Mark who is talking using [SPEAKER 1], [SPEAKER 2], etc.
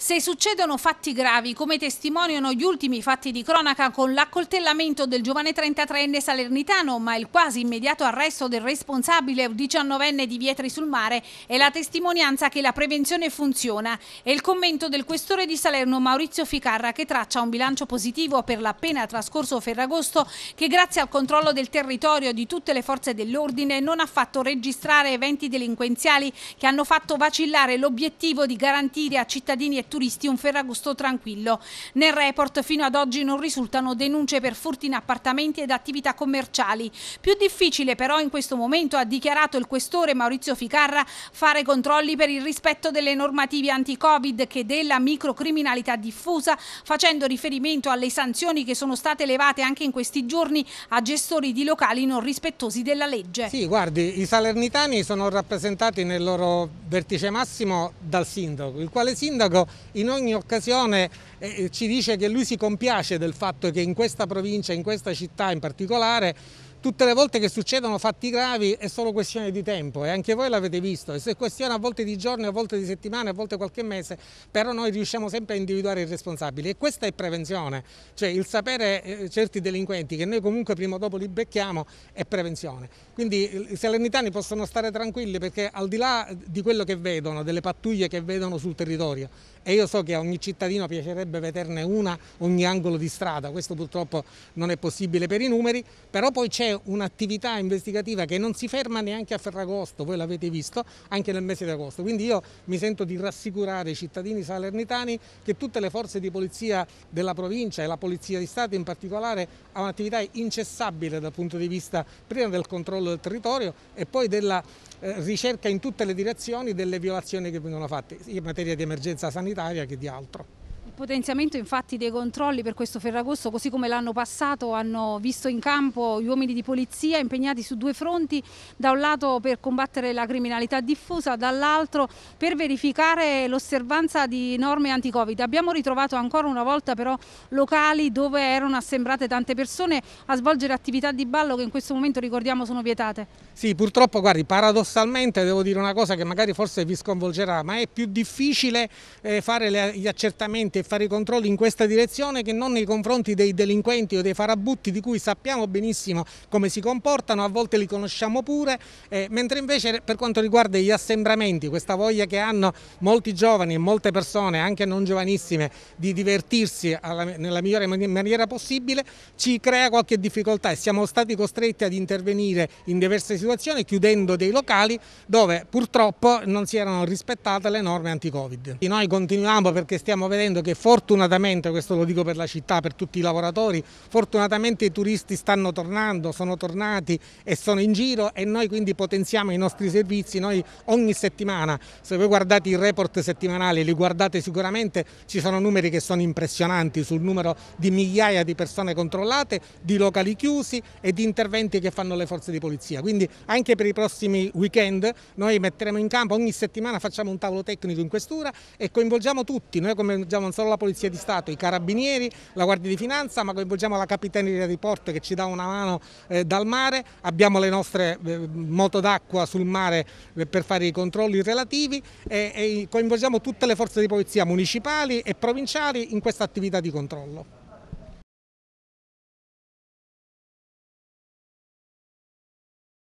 [SPEAKER 1] Se succedono fatti gravi, come testimoniano gli ultimi fatti di cronaca con l'accoltellamento del giovane 33enne salernitano, ma il quasi immediato arresto del responsabile 19enne di Vietri sul Mare, è la testimonianza che la prevenzione funziona e il commento del questore di Salerno Maurizio Ficarra che traccia un bilancio positivo per l'appena trascorso Ferragosto che grazie al controllo del territorio di tutte le forze dell'ordine non ha fatto registrare eventi delinquenziali che hanno fatto vacillare l'obiettivo di garantire a cittadini e turisti un Ferragosto tranquillo. Nel report fino ad oggi non risultano denunce per furti in appartamenti ed attività commerciali. Più difficile però in questo momento, ha dichiarato il questore Maurizio Ficarra, fare controlli per il rispetto delle normative anti-Covid che della microcriminalità diffusa, facendo riferimento alle sanzioni che sono state elevate anche in questi giorni a gestori di locali non rispettosi della legge. Sì,
[SPEAKER 2] guardi, i salernitani sono rappresentati nel loro vertice massimo dal sindaco, il quale sindaco in ogni occasione eh, ci dice che lui si compiace del fatto che in questa provincia, in questa città in particolare, tutte le volte che succedono fatti gravi è solo questione di tempo e anche voi l'avete visto, è questione a volte di giorni, a volte di settimane, a volte qualche mese, però noi riusciamo sempre a individuare i responsabili e questa è prevenzione, cioè il sapere eh, certi delinquenti che noi comunque prima o dopo li becchiamo è prevenzione. Quindi eh, i salernitani possono stare tranquilli perché al di là di quello che vedono, delle pattuglie che vedono sul territorio e io so che a ogni cittadino piacerebbe vederne una ogni angolo di strada, questo purtroppo non è possibile per i numeri, però poi c'è un'attività investigativa che non si ferma neanche a Ferragosto, voi l'avete visto, anche nel mese di agosto. Quindi io mi sento di rassicurare i cittadini salernitani che tutte le forze di polizia della provincia e la Polizia di Stato in particolare ha un'attività incessabile dal punto di vista prima del controllo del territorio e poi della eh, ricerca in tutte le direzioni delle violazioni che vengono fatte, sia in materia di emergenza sanitaria che di altro
[SPEAKER 1] potenziamento infatti dei controlli per questo Ferragosto, così come l'anno passato hanno visto in campo gli uomini di polizia impegnati su due fronti, da un lato per combattere la criminalità diffusa, dall'altro per verificare l'osservanza di norme anti-Covid. Abbiamo ritrovato ancora una volta però locali dove erano assembrate tante persone a svolgere attività di ballo che in questo momento ricordiamo sono vietate.
[SPEAKER 2] Sì, purtroppo guardi, paradossalmente devo dire una cosa che magari forse vi sconvolgerà, ma è più difficile eh, fare le, gli accertamenti e fare i controlli in questa direzione che non nei confronti dei delinquenti o dei farabutti di cui sappiamo benissimo come si comportano, a volte li conosciamo pure, eh, mentre invece per quanto riguarda gli assembramenti, questa voglia che hanno molti giovani e molte persone, anche non giovanissime, di divertirsi alla, nella migliore maniera possibile, ci crea qualche difficoltà e siamo stati costretti ad intervenire in diverse situazioni chiudendo dei locali dove purtroppo non si erano rispettate le norme anti-covid. Noi continuiamo perché stiamo vedendo che fortunatamente, questo lo dico per la città, per tutti i lavoratori, fortunatamente i turisti stanno tornando, sono tornati e sono in giro e noi quindi potenziamo i nostri servizi, noi ogni settimana, se voi guardate i report settimanali, li guardate sicuramente, ci sono numeri che sono impressionanti sul numero di migliaia di persone controllate, di locali chiusi e di interventi che fanno le forze di polizia. Quindi anche per i prossimi weekend noi metteremo in campo, ogni settimana facciamo un tavolo tecnico in questura e coinvolgiamo tutti, noi coinvolgiamo non solo la Polizia di Stato, i Carabinieri, la Guardia di Finanza, ma coinvolgiamo la Capitaneria di Porto che ci dà una mano eh, dal mare, abbiamo le nostre eh, moto d'acqua sul mare eh, per fare i controlli relativi e, e coinvolgiamo tutte le forze di polizia municipali e provinciali in questa attività di
[SPEAKER 1] controllo.